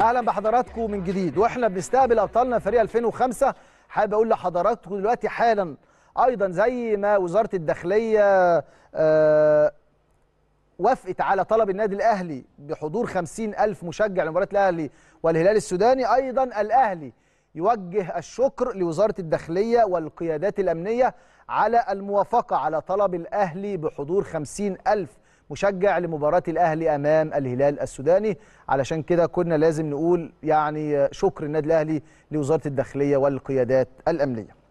اهلا بحضراتكم من جديد واحنا بنستقبل ابطالنا فريق 2005 حابب اقول لحضراتكم دلوقتي حالا ايضا زي ما وزاره الداخليه آه، وافقت على طلب النادي الاهلي بحضور 50000 مشجع لمباراه الاهلي والهلال السوداني ايضا الاهلي يوجه الشكر لوزاره الداخليه والقيادات الامنيه على الموافقه على طلب الاهلي بحضور 50000 مشجع لمباراة الأهلي أمام الهلال السوداني علشان كده كنا لازم نقول يعني شكر النادي الأهلي لوزارة الداخلية والقيادات الأمنية